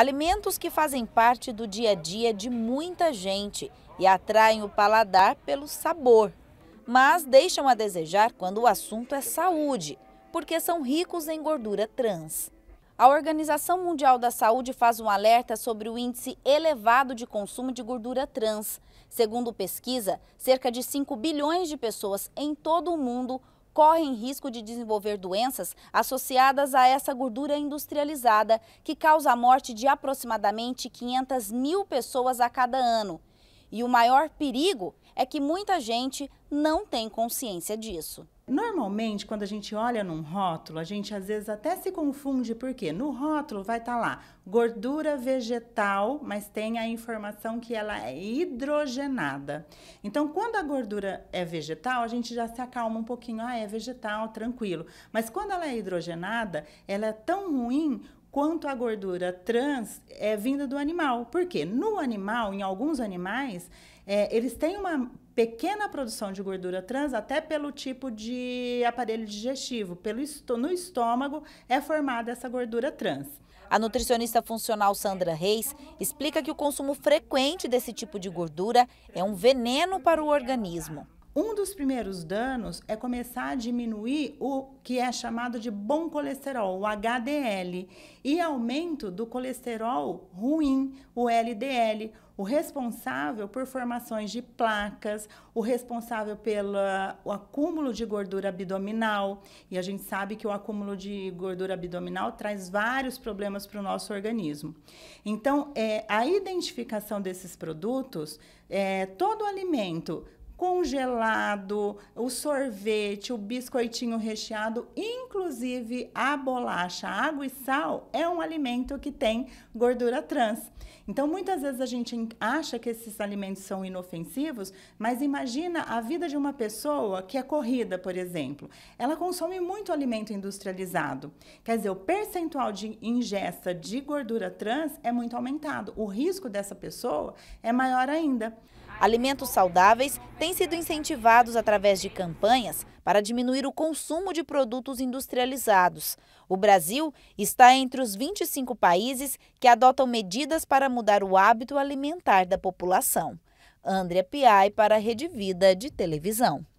Alimentos que fazem parte do dia a dia de muita gente e atraem o paladar pelo sabor, mas deixam a desejar quando o assunto é saúde, porque são ricos em gordura trans. A Organização Mundial da Saúde faz um alerta sobre o índice elevado de consumo de gordura trans. Segundo pesquisa, cerca de 5 bilhões de pessoas em todo o mundo correm risco de desenvolver doenças associadas a essa gordura industrializada, que causa a morte de aproximadamente 500 mil pessoas a cada ano. E o maior perigo é que muita gente não tem consciência disso. Normalmente, quando a gente olha num rótulo, a gente às vezes até se confunde, porque no rótulo vai estar tá lá gordura vegetal, mas tem a informação que ela é hidrogenada. Então, quando a gordura é vegetal, a gente já se acalma um pouquinho, ah, é vegetal, tranquilo. Mas quando ela é hidrogenada, ela é tão ruim quanto a gordura trans é vinda do animal. Porque no animal, em alguns animais, é, eles têm uma pequena produção de gordura trans, até pelo tipo de aparelho digestivo. Pelo no estômago é formada essa gordura trans. A nutricionista funcional Sandra Reis explica que o consumo frequente desse tipo de gordura é um veneno para o organismo. Um dos primeiros danos é começar a diminuir o que é chamado de bom colesterol, o HDL, e aumento do colesterol ruim, o LDL, o responsável por formações de placas, o responsável pelo acúmulo de gordura abdominal. E a gente sabe que o acúmulo de gordura abdominal traz vários problemas para o nosso organismo. Então, é, a identificação desses produtos, é, todo alimento congelado, o sorvete, o biscoitinho recheado, inclusive a bolacha, água e sal é um alimento que tem gordura trans. Então, muitas vezes a gente acha que esses alimentos são inofensivos, mas imagina a vida de uma pessoa que é corrida, por exemplo. Ela consome muito alimento industrializado. Quer dizer, o percentual de ingesta de gordura trans é muito aumentado. O risco dessa pessoa é maior ainda. Alimentos saudáveis têm sido incentivados através de campanhas para diminuir o consumo de produtos industrializados. O Brasil está entre os 25 países que adotam medidas para mudar o hábito alimentar da população. Andrea Piai para a Rede Vida de Televisão.